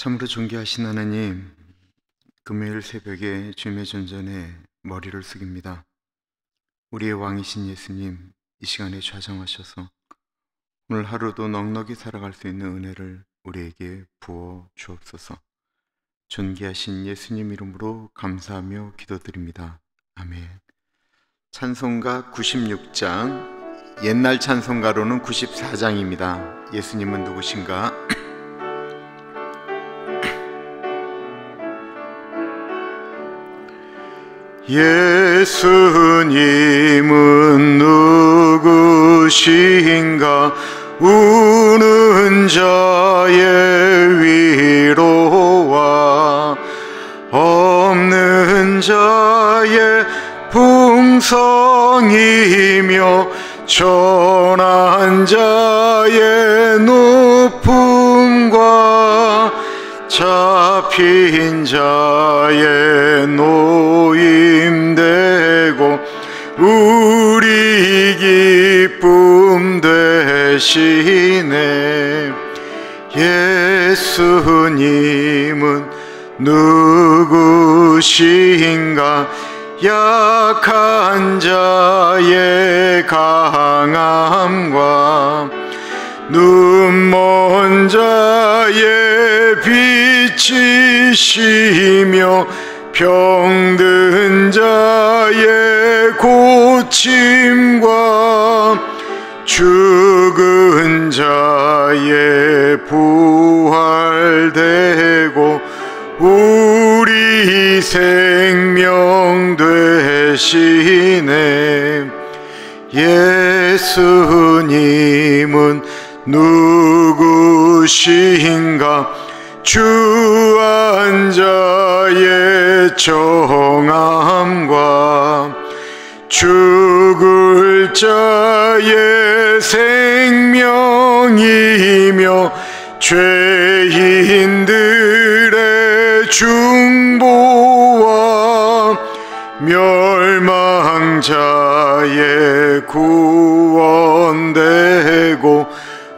참으로 존귀하신 하나님, 금요일 새벽에 주님의 전전에 머리를 숙입니다. 우리의 왕이신 예수님, 이 시간에 좌정하셔서 오늘 하루도 넉넉히 살아갈 수 있는 은혜를 우리에게 부어 주옵소서. 존귀하신 예수님 이름으로 감사하며 기도드립니다. 아멘. 찬송가 96장, 옛날 찬송가로는 94장입니다. 예수님은 누구신가? 예수님은 누구신가 우는 자의 위로와 없는 자의 풍성이며 전한 자의 높음과 잡힌 자의 높음 되시네 예수님은 누구신가 약한 자의 강함과 눈먼 자의 빛이시며 병든 자의 고침과 죽은 자의 부활되고 우리 생명 되시네 예수님은 누구신가 주한 자의 정함과 죽을 자의 생명이며 죄인들의 중보와 멸망자의 구원되고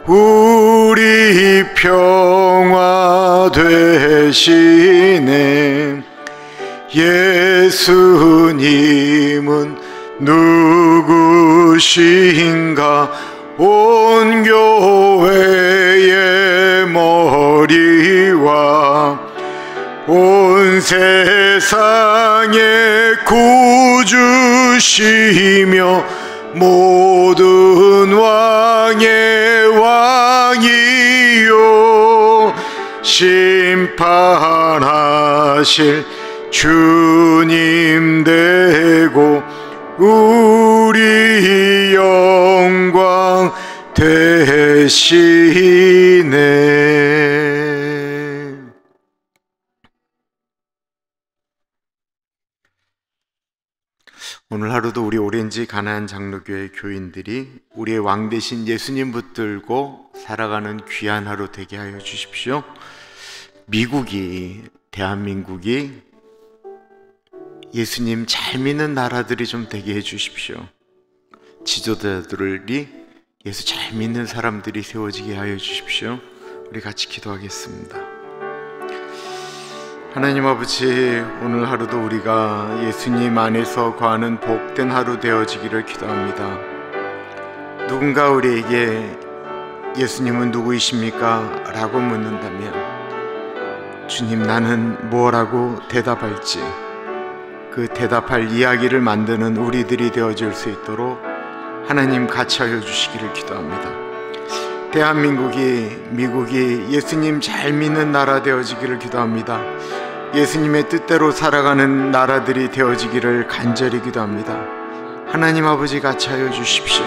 우리 평화 되시네 예수님은 누구신가 온 교회의 머리와 온 세상의 구주시며 모든 왕의 왕이요 심판하실 주님 되고 우리 영광 되시네 오늘 하루도 우리 오렌지 가난 장로교회 교인들이 우리의 왕 대신 예수님 붙들고 살아가는 귀한 하루 되게 하여 주십시오. 미국이 대한민국이 예수님 잘 믿는 나라들이 좀 되게 해주십시오. 지도자들이 예수 잘 믿는 사람들이 세워지게 하여 주십시오. 우리 같이 기도하겠습니다. 하나님 아버지, 오늘 하루도 우리가 예수님 안에서 거하는 복된 하루 되어지기를 기도합니다. 누군가 우리에게 예수님은 누구이십니까? 라고 묻는다면 주님 나는 뭐라고 대답할지 그 대답할 이야기를 만드는 우리들이 되어질 수 있도록 하나님 같이 하여 주시기를 기도합니다. 대한민국이 미국이 예수님 잘 믿는 나라 되어지기를 기도합니다. 예수님의 뜻대로 살아가는 나라들이 되어지기를 간절히 기도합니다. 하나님 아버지 같이 하여 주십시오.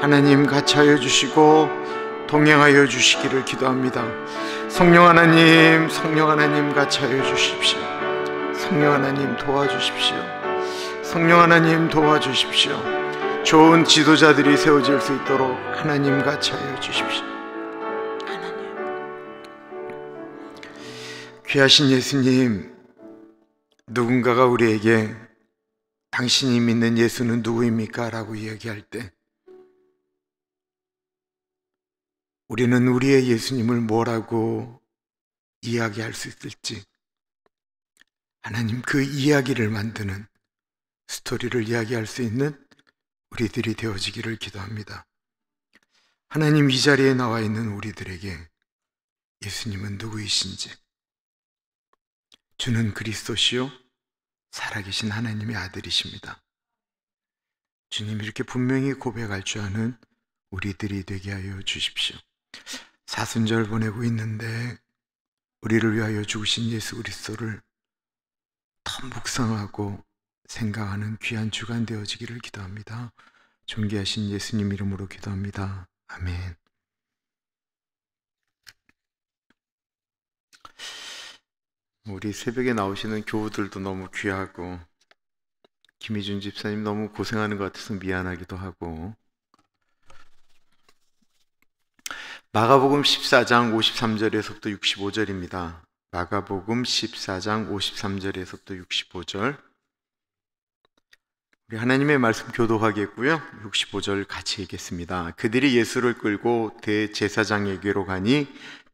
하나님 같이 하여 주시고 동행하여 주시기를 기도합니다. 성령 하나님, 성령 하나님 같이 하여 주십시오. 성령 하나님 도와주십시오. 성령 하나님 도와주십시오. 좋은 지도자들이 세워질 수 있도록 하나님 같이 하여 주십시오. 하나님. 귀하신 예수님, 누군가가 우리에게 당신이 믿는 예수는 누구입니까? 라고 이야기할 때 우리는 우리의 예수님을 뭐라고 이야기할 수 있을지 하나님 그 이야기를 만드는 스토리를 이야기할 수 있는 우리들이 되어지기를 기도합니다. 하나님 이 자리에 나와 있는 우리들에게 예수님은 누구이신지, 주는 그리스도시요, 살아계신 하나님의 아들이십니다. 주님 이렇게 분명히 고백할 줄 아는 우리들이 되게 하여 주십시오. 사순절 보내고 있는데, 우리를 위하여 죽으신 예수 그리스도를 더 묵상하고 생각하는 귀한 주간 되어지기를 기도합니다. 존귀하신 예수님 이름으로 기도합니다. 아멘. 우리 새벽에 나오시는 교우들도 너무 귀하고 김희준 집사님 너무 고생하는 것 같아서 미안하기도 하고 마가복음 14장 53절에서부터 65절입니다. 마가복음 14장 53절에서 또 65절 우리 하나님의 말씀 교도하겠고요. 65절 같이 읽겠습니다. 그들이 예수를 끌고 대제사장에게로 가니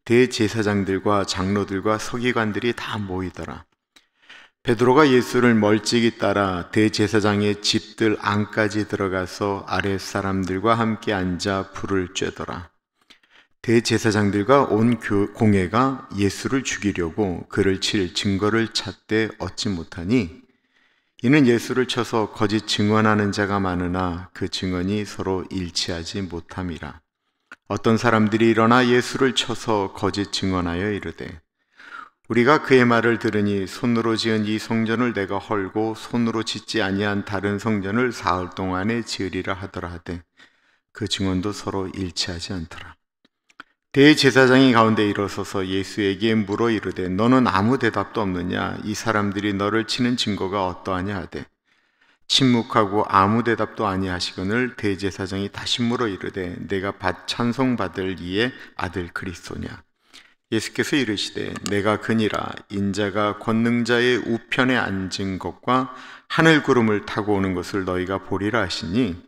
대제사장들과 장로들과 서기관들이 다 모이더라. 베드로가 예수를 멀찍이 따라 대제사장의 집들 안까지 들어가서 아랫 사람들과 함께 앉아 불을 쬐더라. 대제사장들과 온 공회가 예수를 죽이려고 그를 칠 증거를 찾되 얻지 못하니 이는 예수를 쳐서 거짓 증언하는 자가 많으나 그 증언이 서로 일치하지 못함이라. 어떤 사람들이 일어나 예수를 쳐서 거짓 증언하여 이르되 우리가 그의 말을 들으니 손으로 지은 이 성전을 내가 헐고 손으로 짓지 아니한 다른 성전을 사흘 동안에 지으리라 하더라 하되 그 증언도 서로 일치하지 않더라. 대제사장이 가운데 일어서서 예수에게 물어 이르되 너는 아무 대답도 없느냐 이 사람들이 너를 치는 증거가 어떠하냐 하되 침묵하고 아무 대답도 아니하시거늘 대제사장이 다시 물어 이르되 내가 받 찬송받을 이의 아들 그리스도냐 예수께서 이르시되 내가 그니라 인자가 권능자의 우편에 앉은 것과 하늘 구름을 타고 오는 것을 너희가 보리라 하시니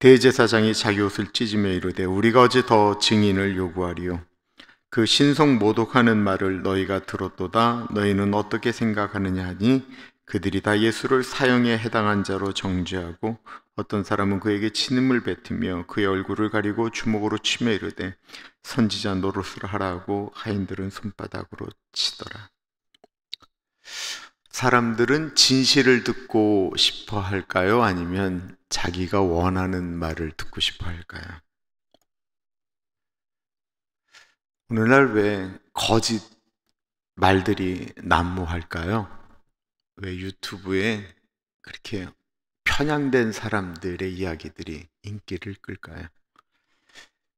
대제사장이 자기 옷을 찢으며 이르되 우리가 어찌 더 증인을 요구하리요 그신성 모독하는 말을 너희가 들었도다 너희는 어떻게 생각하느냐 하니 그들이 다 예수를 사형에 해당한 자로 정죄하고 어떤 사람은 그에게 친음을 뱉으며 그의 얼굴을 가리고 주먹으로 치며 이르되 선지자 노릇을 하라고 하인들은 손바닥으로 치더라. 사람들은 진실을 듣고 싶어 할까요? 아니면 자기가 원하는 말을 듣고 싶어 할까요? 오늘날 왜 거짓 말들이 난무할까요? 왜 유튜브에 그렇게 편향된 사람들의 이야기들이 인기를 끌까요?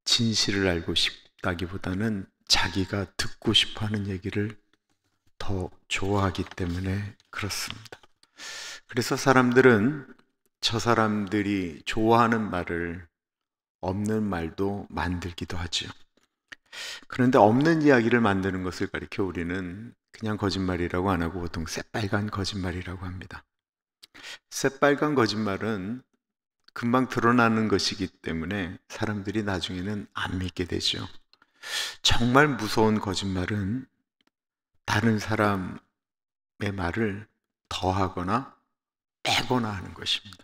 진실을 알고 싶다기보다는 자기가 듣고 싶어 하는 얘기를 더 좋아하기 때문에 그렇습니다. 그래서 사람들은 저 사람들이 좋아하는 말을 없는 말도 만들기도 하죠 그런데 없는 이야기를 만드는 것을 가리켜 우리는 그냥 거짓말이라고 안 하고 보통 새빨간 거짓말이라고 합니다. 새빨간 거짓말은 금방 드러나는 것이기 때문에 사람들이 나중에는 안 믿게 되죠. 정말 무서운 거짓말은 다른 사람의 말을 더하거나 빼거나 하는 것입니다.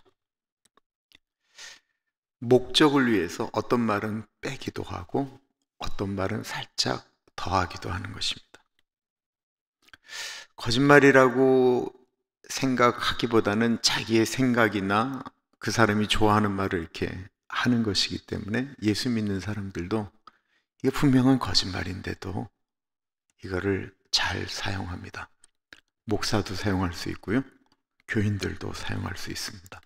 목적을 위해서 어떤 말은 빼기도 하고 어떤 말은 살짝 더하기도 하는 것입니다. 거짓말이라고 생각하기보다는 자기의 생각이나 그 사람이 좋아하는 말을 이렇게 하는 것이기 때문에 예수 믿는 사람들도 이게 분명한 거짓말인데도 이거를 잘 사용합니다. 목사도 사용할 수 있고요. 교인들도 사용할 수 있습니다.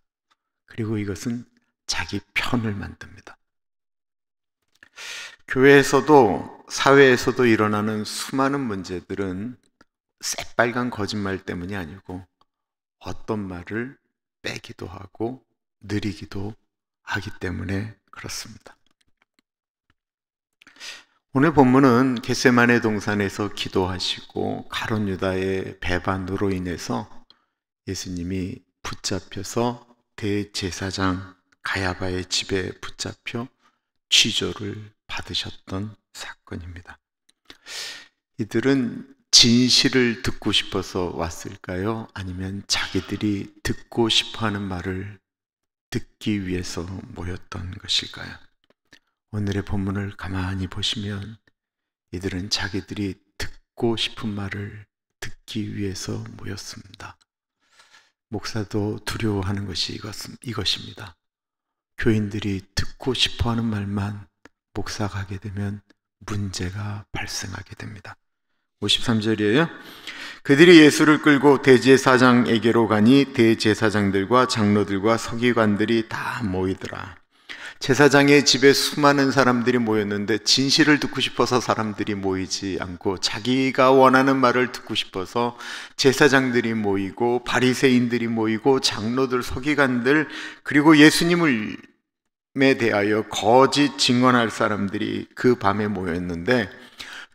그리고 이것은 자기 편을 만듭니다. 교회에서도 사회에서도 일어나는 수많은 문제들은 새빨간 거짓말 때문이 아니고 어떤 말을 빼기도 하고 느리기도 하기 때문에 그렇습니다. 오늘 본문은 겟세만의 동산에서 기도하시고 가론 유다의 배반으로 인해서 예수님이 붙잡혀서 대제사장 가야바의 집에 붙잡혀 취조를 받으셨던 사건입니다. 이들은 진실을 듣고 싶어서 왔을까요? 아니면 자기들이 듣고 싶어 하는 말을 듣기 위해서 모였던 것일까요? 오늘의 본문을 가만히 보시면 이들은 자기들이 듣고 싶은 말을 듣기 위해서 모였습니다. 목사도 두려워하는 것이 이것, 이것입니다. 교인들이 듣고 싶어 하는 말만 목사가 하게 되면 문제가 발생하게 됩니다. 53절이에요. 그들이 예수를 끌고 대제사장에게로 가니 대제사장들과 장로들과 서기관들이 다 모이더라. 제사장의 집에 수많은 사람들이 모였는데 진실을 듣고 싶어서 사람들이 모이지 않고 자기가 원하는 말을 듣고 싶어서 제사장들이 모이고 바리새인들이 모이고 장로들 서기관들 그리고 예수님을 에 대하여 거짓 증언할 사람들이 그 밤에 모였는데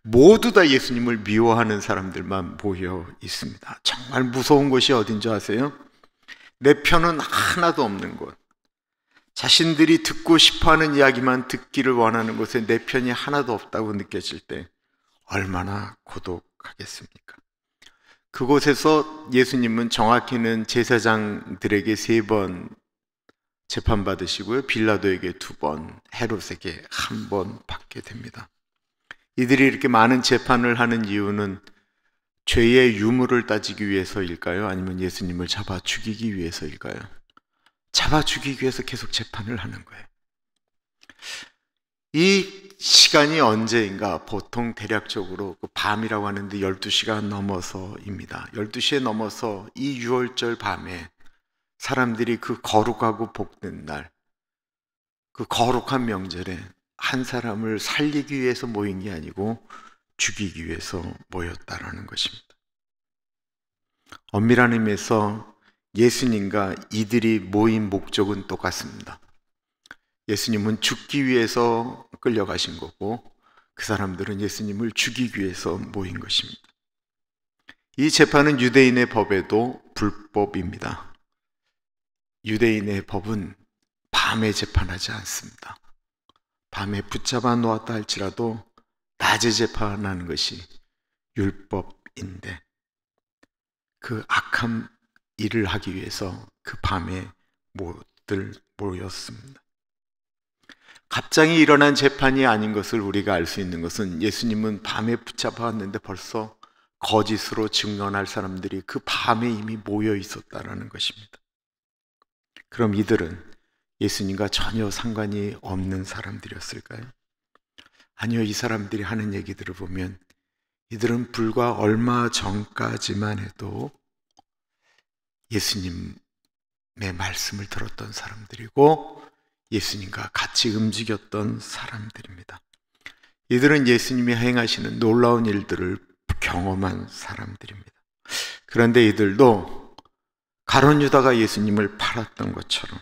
모두 다 예수님을 미워하는 사람들만 모여 있습니다. 정말 무서운 곳이 어딘지 아세요? 내 편은 하나도 없는 곳. 자신들이 듣고 싶어 하는 이야기만 듣기를 원하는 곳에 내 편이 하나도 없다고 느껴질 때 얼마나 고독하겠습니까? 그곳에서 예수님은 정확히는 제사장들에게 세번 재판받으시고요. 빌라도에게 두 번, 헤롯에게 한 번 받게 됩니다. 이들이 이렇게 많은 재판을 하는 이유는 죄의 유무를 따지기 위해서일까요? 아니면 예수님을 잡아 죽이기 위해서일까요? 잡아 죽이기 위해서 계속 재판을 하는 거예요. 이 시간이 언제인가 보통 대략적으로 그 밤이라고 하는데 12시가 넘어서입니다. 12시에 넘어서 이 6월절 밤에 사람들이 그 거룩하고 복된 날, 그 거룩한 명절에 한 사람을 살리기 위해서 모인 게 아니고 죽이기 위해서 모였다라는 것입니다. 엄밀한 의미에서 예수님과 이들이 모인 목적은 똑같습니다. 예수님은 죽기 위해서 끌려가신 거고 그 사람들은 예수님을 죽이기 위해서 모인 것입니다. 이 재판은 유대인의 법에도 불법입니다. 유대인의 법은 밤에 재판하지 않습니다. 밤에 붙잡아 놓았다 할지라도 낮에 재판하는 것이 율법인데 그 악함 일을 하기 위해서 그 밤에 모두 모였습니다. 갑자기 일어난 재판이 아닌 것을 우리가 알 수 있는 것은 예수님은 밤에 붙잡아왔는데 벌써 거짓으로 증언할 사람들이 그 밤에 이미 모여 있었다라는 것입니다. 그럼 이들은 예수님과 전혀 상관이 없는 사람들이었을까요? 아니요, 이 사람들이 하는 얘기들을 보면 이들은 불과 얼마 전까지만 해도 예수님의 말씀을 들었던 사람들이고 예수님과 같이 움직였던 사람들입니다. 이들은 예수님이 행하시는 놀라운 일들을 경험한 사람들입니다. 그런데 이들도 가론 유다가 예수님을 팔았던 것처럼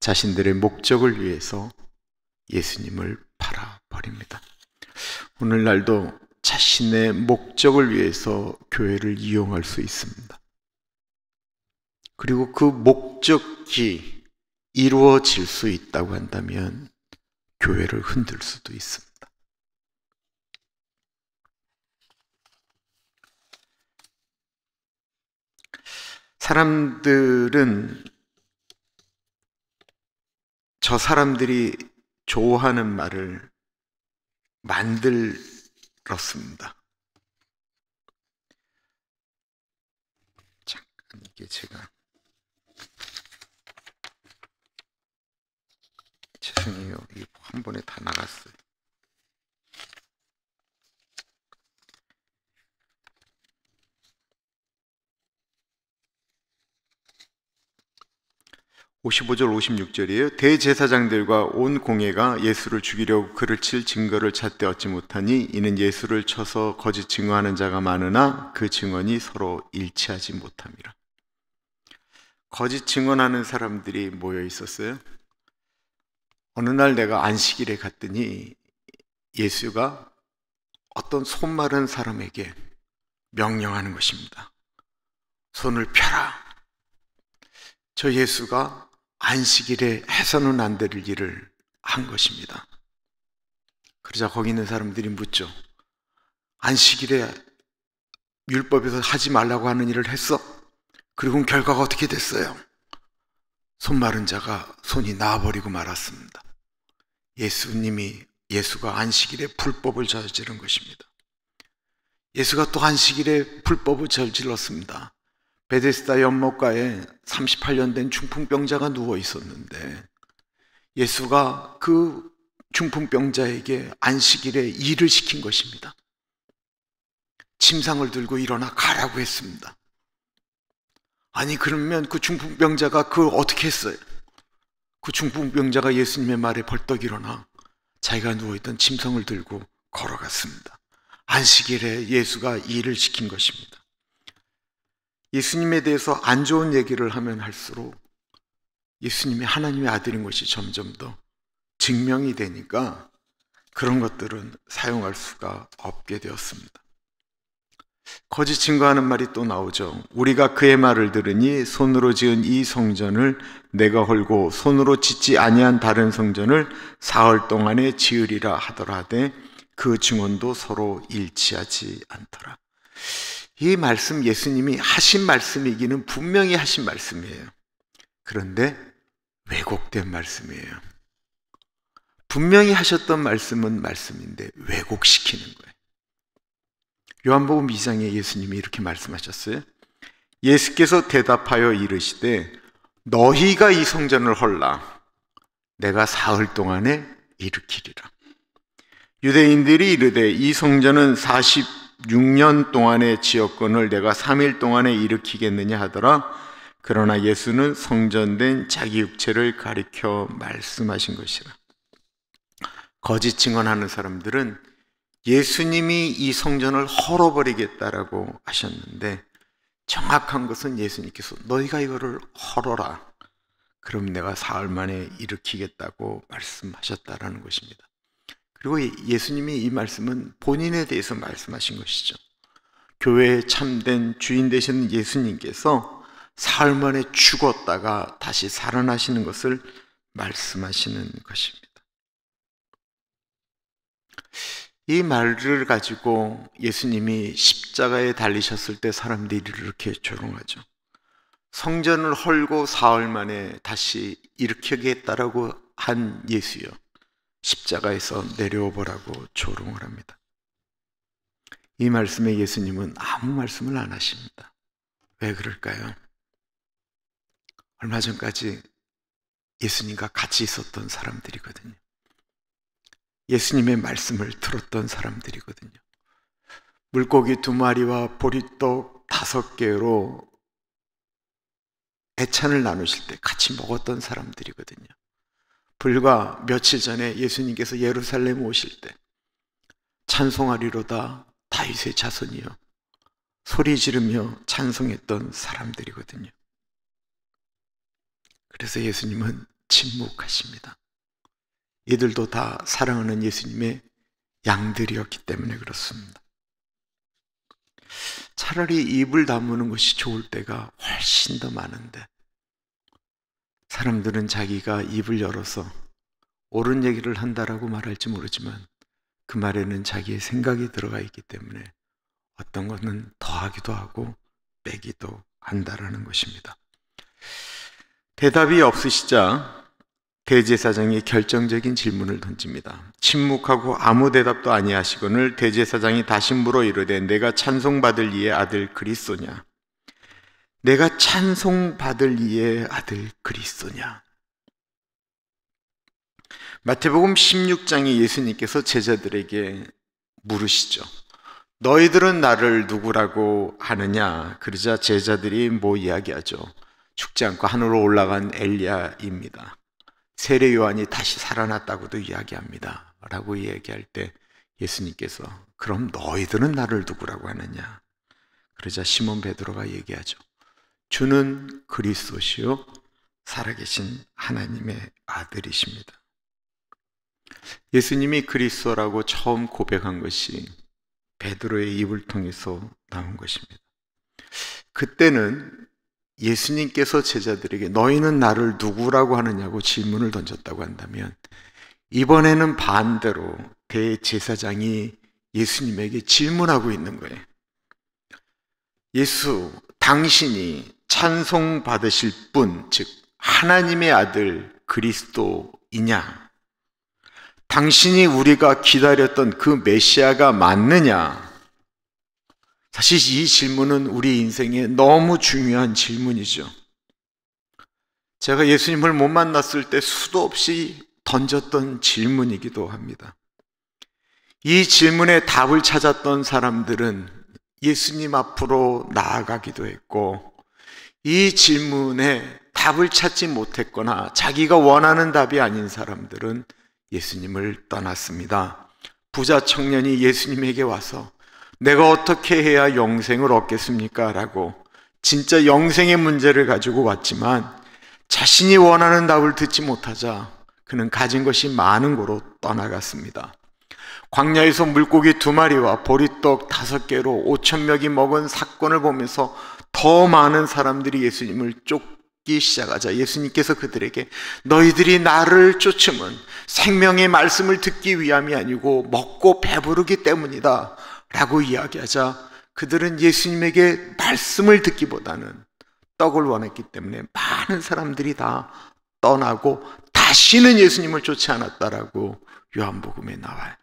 자신들의 목적을 위해서 예수님을 팔아버립니다. 오늘날도 자신의 목적을 위해서 교회를 이용할 수 있습니다. 그리고 그 목적이 이루어질 수 있다고 한다면 교회를 흔들 수도 있습니다. 사람들은 저 사람들이 좋아하는 말을 만들었습니다. 잠깐 이게 제가 죄송해요. 이한 번에 다 나갔어요. 55절 56절이에요. 대제사장들과 온공예가 예수를 죽이려고 그를 칠 증거를 찾되 얻지 못하니 이는 예수를 쳐서 거짓 증언하는 자가 많으나 그 증언이 서로 일치하지 못함이라. 거짓 증언하는 사람들이 모여 있었어요. 어느 날 내가 안식일에 갔더니 예수가 어떤 손 마른 사람에게 명령하는 것입니다. 손을 펴라. 저 예수가 안식일에 해서는 안 될 일을 한 것입니다. 그러자 거기 있는 사람들이 묻죠. 안식일에 율법에서 하지 말라고 하는 일을 했어. 그리고 결과가 어떻게 됐어요? 손 마른 자가 손이 나아버리고 말았습니다. 예수님이 예수가 안식일에 불법을 저지른 것입니다. 예수가 또 안식일에 불법을 저질렀습니다. 베데스다 연못가에 38년 된 중풍병자가 누워 있었는데 예수가 그 중풍병자에게 안식일에 일을 시킨 것입니다. 침상을 들고 일어나 가라고 했습니다. 아니 그러면 그 중풍병자가 그걸 어떻게 했어요? 그 중풍병자가 예수님의 말에 벌떡 일어나 자기가 누워있던 침상을 들고 걸어갔습니다. 안식일에 예수가 일을 시킨 것입니다. 예수님에 대해서 안 좋은 얘기를 하면 할수록 예수님이 하나님의 아들인 것이 점점 더 증명이 되니까 그런 것들은 사용할 수가 없게 되었습니다. 거짓 증거하는 말이 또 나오죠. 우리가 그의 말을 들으니 손으로 지은 이 성전을 내가 헐고 손으로 짓지 아니한 다른 성전을 사흘 동안에 지으리라 하더라되 그 증언도 서로 일치하지 않더라. 이 말씀 예수님이 하신 말씀이기는 분명히 하신 말씀이에요. 그런데 왜곡된 말씀이에요. 분명히 하셨던 말씀은 말씀인데 왜곡시키는 거예요. 요한복음 2장에 예수님이 이렇게 말씀하셨어요. 예수께서 대답하여 이르시되 너희가 이 성전을 헐라 내가 사흘 동안에 일으키리라. 유대인들이 이르되 이 성전은 6년 동안의 지역권을 내가 3일 동안에 일으키겠느냐 하더라. 그러나 예수는 성전된 자기 육체를 가리켜 말씀하신 것이라. 거짓 증언하는 사람들은 예수님이 이 성전을 헐어버리겠다라고 하셨는데 정확한 것은 예수님께서 너희가 이거를 헐어라. 그럼 내가 사흘 만에 일으키겠다고 말씀하셨다라는 것입니다. 그리고 예수님이 이 말씀은 본인에 대해서 말씀하신 것이죠. 교회의 참된 주인 되시는 예수님께서 사흘 만에 죽었다가 다시 살아나시는 것을 말씀하시는 것입니다. 이 말을 가지고 예수님이 십자가에 달리셨을 때 사람들이 이렇게 조롱하죠. 성전을 헐고 사흘 만에 다시 일으켜겠다라고 한 예수요. 십자가에서 내려오보라고 조롱을 합니다. 이 말씀에 예수님은 아무 말씀을 안 하십니다. 왜 그럴까요? 얼마 전까지 예수님과 같이 있었던 사람들이거든요. 예수님의 말씀을 들었던 사람들이거든요. 물고기 두 마리와 보리떡 다섯 개로 애찬을 나누실 때 같이 먹었던 사람들이거든요. 불과 며칠 전에 예수님께서 예루살렘 오실 때 찬송하리로다 다윗의 자손이여 소리 지르며 찬송했던 사람들이거든요. 그래서 예수님은 침묵하십니다. 이들도 다 사랑하는 예수님의 양들이었기 때문에 그렇습니다. 차라리 입을 다무는 것이 좋을 때가 훨씬 더 많은데 사람들은 자기가 입을 열어서 옳은 얘기를 한다라고 말할지 모르지만 그 말에는 자기의 생각이 들어가 있기 때문에 어떤 것은 더하기도 하고 빼기도 한다라는 것입니다. 대답이 없으시자 대제사장이 결정적인 질문을 던집니다. 침묵하고 아무 대답도 아니하시거늘 대제사장이 다시 물어 이르되 내가 찬송받을 이의 아들 그리스도냐 내가 찬송받을 이의 아들 그리스도냐? 마태복음 16장에 예수님께서 제자들에게 물으시죠. 너희들은 나를 누구라고 하느냐? 그러자 제자들이 뭐 이야기하죠? 죽지 않고 하늘로 올라간 엘리야입니다. 세례 요한이 다시 살아났다고도 이야기합니다. 라고 이야기할 때 예수님께서 그럼 너희들은 나를 누구라고 하느냐? 그러자 시몬 베드로가 얘기하죠. 주는 그리스도시요 살아계신 하나님의 아들이십니다. 예수님이 그리스도라고 처음 고백한 것이 베드로의 입을 통해서 나온 것입니다. 그때는 예수님께서 제자들에게 너희는 나를 누구라고 하느냐고 질문을 던졌다고 한다면 이번에는 반대로 대제사장이 예수님에게 질문하고 있는 거예요. 예수, 당신이 찬송 받으실 분, 즉, 하나님의 아들 그리스도이냐? 당신이 우리가 기다렸던 그 메시아가 맞느냐? 사실 이 질문은 우리 인생에 너무 중요한 질문이죠. 제가 예수님을 못 만났을 때 수도 없이 던졌던 질문이기도 합니다. 이 질문에 답을 찾았던 사람들은 예수님 앞으로 나아가기도 했고, 이 질문에 답을 찾지 못했거나 자기가 원하는 답이 아닌 사람들은 예수님을 떠났습니다. 부자 청년이 예수님에게 와서 내가 어떻게 해야 영생을 얻겠습니까? 라고 진짜 영생의 문제를 가지고 왔지만 자신이 원하는 답을 듣지 못하자 그는 가진 것이 많은 거로 떠나갔습니다. 광야에서 물고기 두 마리와 보리떡 다섯 개로 오천 명이 먹은 사건을 보면서 더 많은 사람들이 예수님을 쫓기 시작하자 예수님께서 그들에게 너희들이 나를 쫓음은 생명의 말씀을 듣기 위함이 아니고 먹고 배부르기 때문이다 라고 이야기하자 그들은 예수님에게 말씀을 듣기보다는 떡을 원했기 때문에 많은 사람들이 다 떠나고 다시는 예수님을 쫓지 않았다라고 요한복음에 나와요.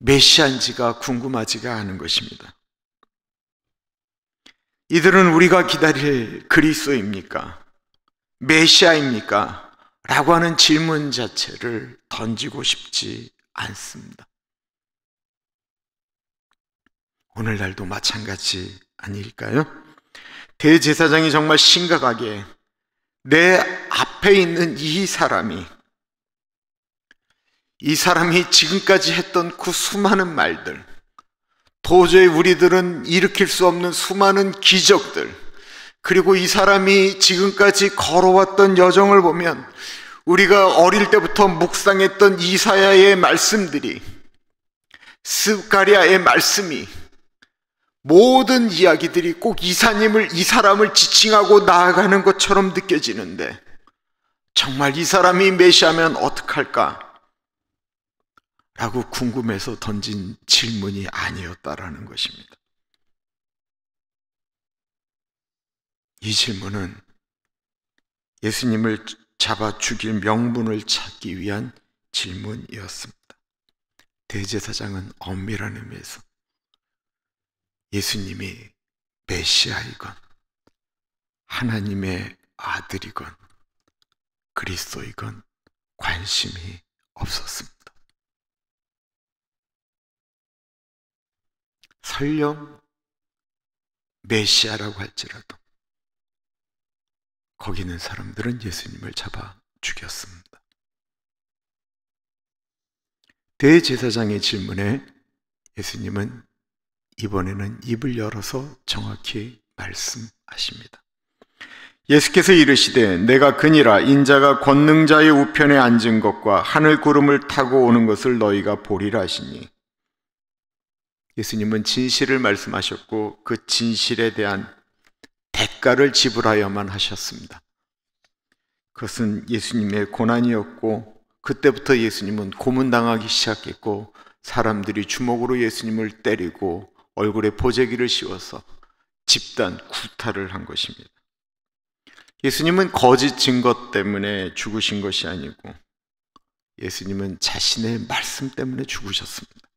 메시안지가 궁금하지가 않은 것입니다. 이들은 우리가 기다릴 그리스도입니까? 메시아입니까? 라고 하는 질문 자체를 던지고 싶지 않습니다. 오늘날도 마찬가지 아닐까요? 대제사장이 정말 심각하게 내 앞에 있는 이 사람이 이 사람이 지금까지 했던 그 수많은 말들 도저히 우리들은 일으킬 수 없는 수많은 기적들, 그리고 이 사람이 지금까지 걸어왔던 여정을 보면 우리가 어릴 때부터 묵상했던 이사야의 말씀들이 스가리아의 말씀이 모든 이야기들이 꼭 이사님을 이 사람을 지칭하고 나아가는 것처럼 느껴지는데 정말 이 사람이 메시하면 어떡할까? 라고 궁금해서 던진 질문이 아니었다라는 것입니다. 이 질문은 예수님을 잡아 죽일 명분을 찾기 위한 질문이었습니다. 대제사장은 엄밀한 의미에서 예수님이 메시아이건 하나님의 아들이건 그리스도이건 관심이 없었습니다. 설령 메시아라고 할지라도 거기 있는 사람들은 예수님을 잡아 죽였습니다. 대제사장의 질문에 예수님은 이번에는 입을 열어서 정확히 말씀하십니다. 예수께서 이르시되 내가 그니라 인자가 권능자의 우편에 앉은 것과 하늘 구름을 타고 오는 것을 너희가 보리라 하시니 예수님은 진실을 말씀하셨고 그 진실에 대한 대가를 지불하여만 하셨습니다. 그것은 예수님의 고난이었고 그때부터 예수님은 고문당하기 시작했고 사람들이 주먹으로 예수님을 때리고 얼굴에 보재기를 씌워서 집단 구타를 한 것입니다. 예수님은 거짓 증거 때문에 죽으신 것이 아니고 예수님은 자신의 말씀 때문에 죽으셨습니다.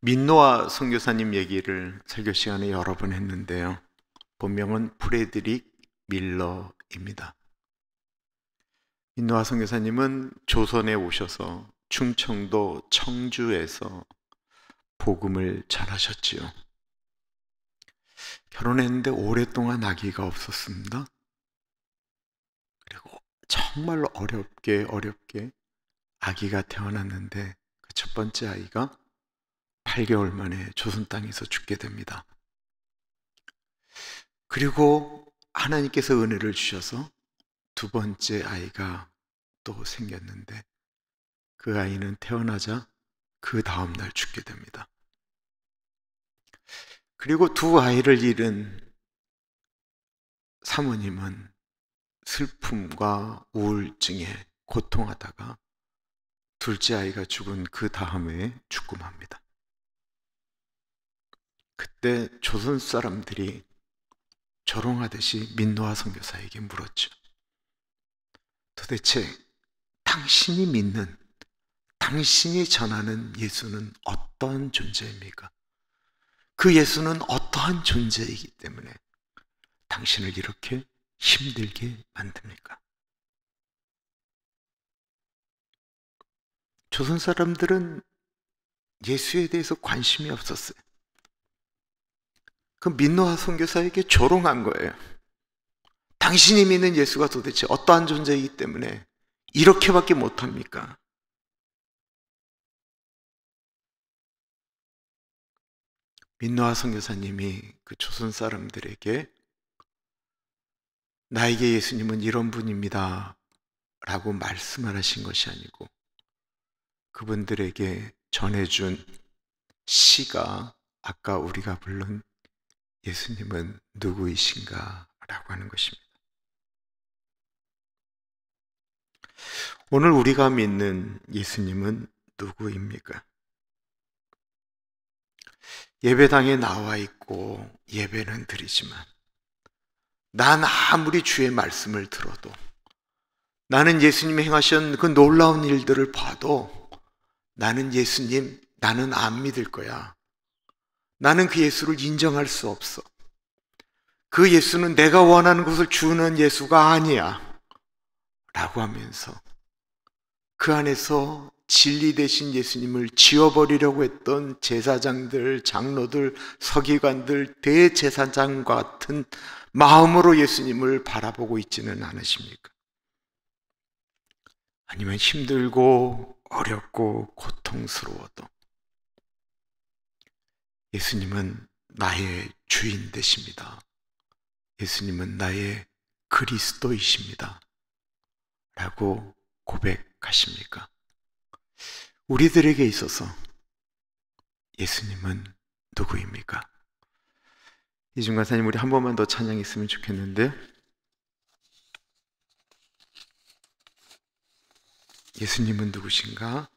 민노아 선교사님 얘기를 설교 시간에 여러 번 했는데요. 본명은 프레드릭 밀러입니다. 민노아 선교사님은 조선에 오셔서 충청도 청주에서 복음을 전하셨지요. 결혼했는데 오랫동안 아기가 없었습니다. 그리고 정말로 어렵게 어렵게 아기가 태어났는데 그 첫 번째 아이가 8개월 만에 조선 땅에서 죽게 됩니다. 그리고 하나님께서 은혜를 주셔서 두 번째 아이가 또 생겼는데 그 아이는 태어나자 그 다음날 죽게 됩니다. 그리고 두 아이를 잃은 사모님은 슬픔과 우울증에 고통하다가 둘째 아이가 죽은 그 다음에 죽음합니다. 그때 조선 사람들이 조롱하듯이 민노아 선교사에게 물었죠. 도대체 당신이 믿는 당신이 전하는 예수는 어떤 존재입니까? 그 예수는 어떠한 존재이기 때문에 당신을 이렇게 힘들게 만듭니까? 조선 사람들은 예수에 대해서 관심이 없었어요. 그 민노아 선교사에게 조롱한 거예요. 당신이 믿는 예수가 도대체 어떠한 존재이기 때문에 이렇게밖에 못합니까? 민노아 선교사님이 그 조선 사람들에게 나에게 예수님은 이런 분입니다. 라고 말씀을 하신 것이 아니고 그분들에게 전해준 시가 아까 우리가 부른 예수님은 누구이신가 라고 하는 것입니다. 오늘 우리가 믿는 예수님은 누구입니까? 예배당에 나와 있고 예배는 드리지만 난 아무리 주의 말씀을 들어도 나는 예수님이 행하신 그 놀라운 일들을 봐도 나는 예수님 나는 안 믿을 거야. 나는 그 예수를 인정할 수 없어. 그 예수는 내가 원하는 것을 주는 예수가 아니야. 라고 하면서 그 안에서 진리 대신 예수님을 지워버리려고 했던 제사장들, 장로들, 서기관들, 대제사장 같은 마음으로 예수님을 바라보고 있지는 않으십니까? 아니면 힘들고 어렵고 고통스러워도 예수님은 나의 주인 되십니다. 예수님은 나의 그리스도이십니다. 라고 고백하십니까? 우리들에게 있어서 예수님은 누구입니까? 이중간사님, 우리 한 번만 더 찬양했으면 좋겠는데요. 예수님은 누구신가?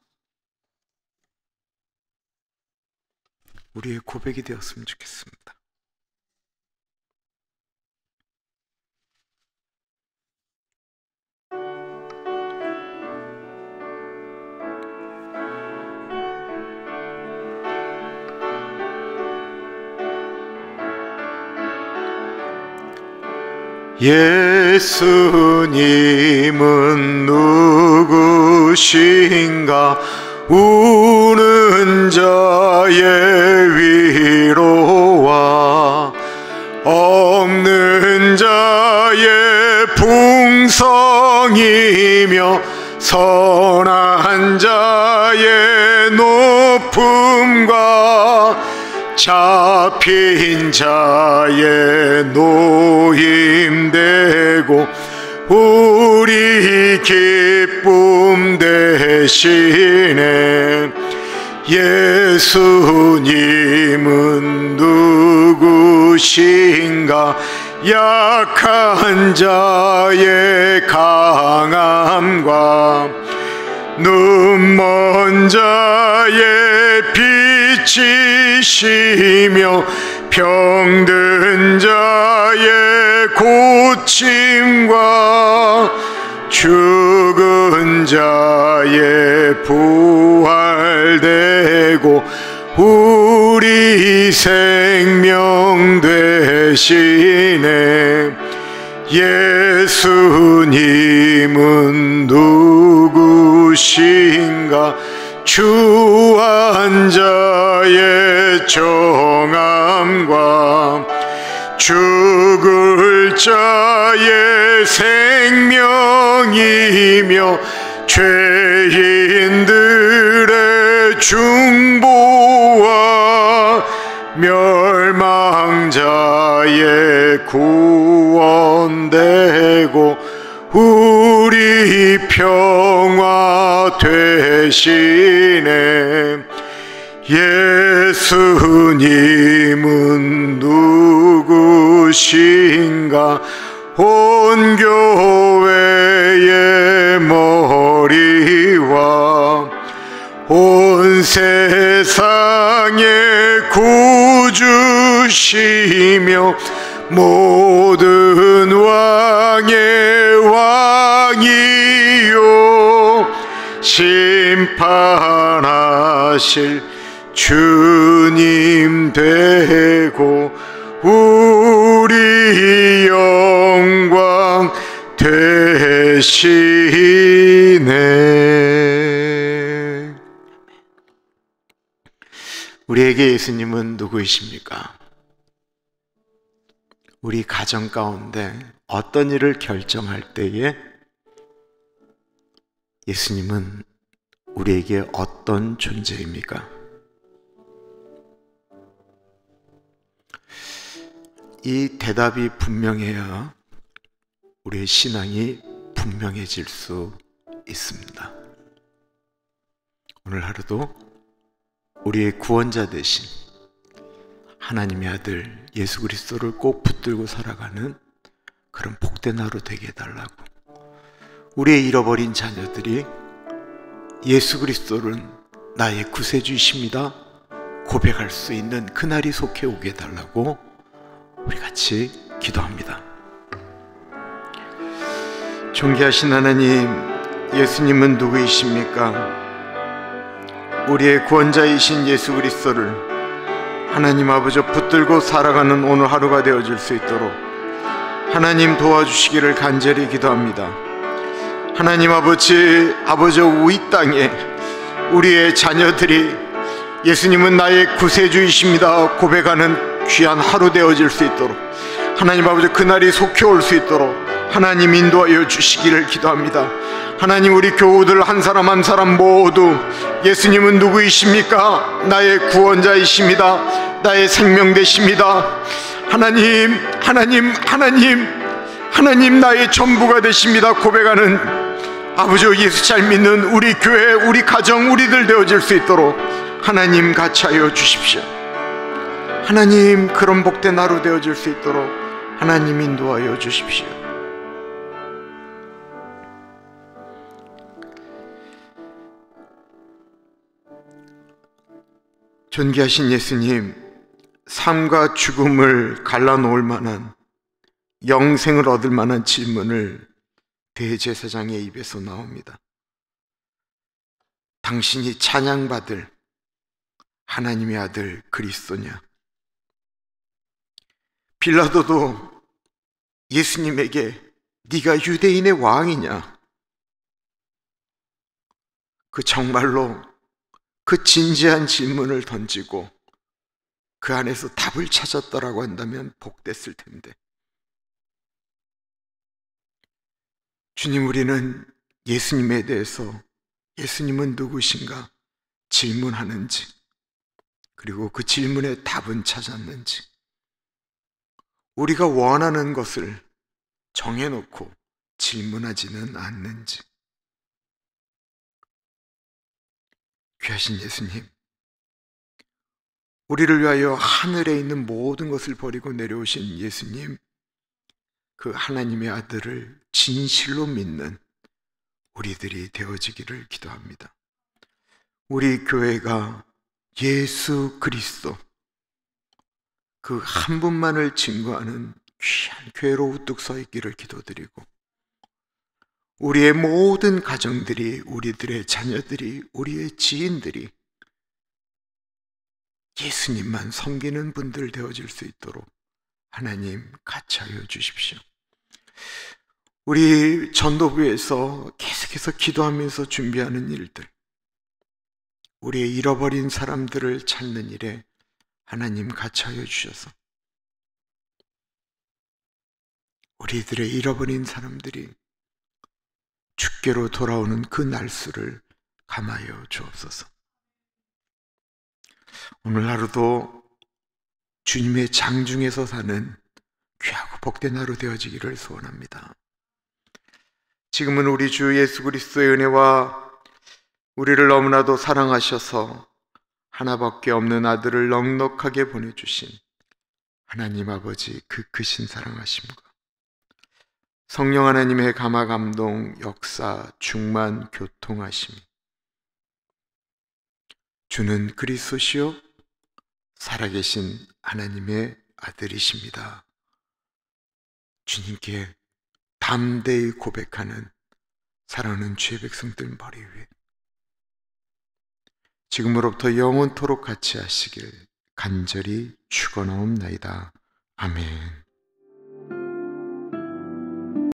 우리의 고백이 되었으면 좋겠습니다. 예수님은 누구신가? 우 성이며 선한 자의 높음과 잡힌 자의 노임되고 우리 기쁨 대신에 예수님은 누구신가 약한 자의 강함과 눈먼 자의 빛이시며 병든 자의 고침과 죽은 자의 부활되고 우리 생명되 대신에 예수님은 누구신가 주 환자의 정함과 죽을 자의 생명이며 죄인들의 중보와 멸망 자의 구원되고 우리 평화 되시네 예수님은 누구신가 온 교회 주시며 모든 왕의 왕이요 심판하실 주님 되고 우리 영광 되시네 우리에게 예수님은 누구이십니까? 우리 가정 가운데 어떤 일을 결정할 때에 예수님은 우리에게 어떤 존재입니까? 이 대답이 분명해야 우리의 신앙이 분명해질 수 있습니다. 오늘 하루도 우리의 구원자 대신 하나님의 아들 예수 그리스도를 꼭 붙들고 살아가는 그런 복된 하루 되게 해달라고. 우리의 잃어버린 자녀들이 예수 그리스도는 나의 구세주이십니다. 고백할 수 있는 그날이 속해 오게 해달라고 우리 같이 기도합니다. 존귀하신 하나님, 예수님은 누구이십니까? 우리의 구원자이신 예수 그리스도를 하나님 아버지 붙들고 살아가는 오늘 하루가 되어질 수 있도록 하나님 도와주시기를 간절히 기도합니다. 하나님 아버지, 아버지 우리 땅에 우리의 자녀들이 예수님은 나의 구세주이십니다 고백하는 귀한 하루 되어질 수 있도록 하나님 아버지 그날이 속히 올수 있도록 하나님 인도하여 주시기를 기도합니다. 하나님 우리 교우들 한 사람 한 사람 모두 예수님은 누구이십니까? 나의 구원자이십니다. 나의 생명 되십니다. 하나님, 하나님, 하나님, 하나님 나의 전부가 되십니다. 고백하는 아버지 예수 잘 믿는 우리 교회, 우리 가정, 우리들 되어질 수 있도록 하나님 같이 하여 주십시오. 하나님 그런 복된 하루 되어질 수 있도록 하나님 인도하여 주십시오. 전개하신 예수님, 삶과 죽음을 갈라놓을 만한 영생을 얻을 만한 질문을 대제사장의 입에서 나옵니다. 당신이 찬양받을 하나님의 아들 그리스도냐? 빌라도도 예수님에게 네가 유대인의 왕이냐? 그 정말로 그 진지한 질문을 던지고 그 안에서 답을 찾았다라고 한다면 복됐을 텐데. 주님, 우리는 예수님에 대해서 예수님은 누구신가 질문하는지, 그리고 그 질문에 답은 찾았는지, 우리가 원하는 것을 정해놓고 질문하지는 않는지, 귀하신 예수님, 우리를 위하여 하늘에 있는 모든 것을 버리고 내려오신 예수님, 그 하나님의 아들을 진실로 믿는 우리들이 되어지기를 기도합니다. 우리 교회가 예수 그리스도 그 한 분만을 증거하는 귀한 교로 우뚝 서 있기를 기도드리고 우리의 모든 가정들이, 우리들의 자녀들이, 우리의 지인들이 예수님만 섬기는 분들 되어질 수 있도록 하나님 같이 하여 주십시오. 우리 전도부에서 계속해서 기도하면서 준비하는 일들, 우리의 잃어버린 사람들을 찾는 일에 하나님 같이 하여 주셔서 우리들의 잃어버린 사람들이 주께로 돌아오는 그 날수를 감하여 주옵소서. 오늘 하루도 주님의 장중에서 사는 귀하고 복된 하루 되어지기를 소원합니다. 지금은 우리 주 예수 그리스도의 은혜와 우리를 너무나도 사랑하셔서 하나밖에 없는 아들을 넉넉하게 보내주신 하나님 아버지 그 크신 사랑하심과 성령 하나님의 감화 감동 역사 충만 교통하심 주는 그리스도시요 살아계신 하나님의 아들이십니다. 주님께 담대히 고백하는 사랑하는 주의 백성들 머리 위에 지금으로부터 영원토록 같이 하시길 간절히 축원하옵나이다. 아멘.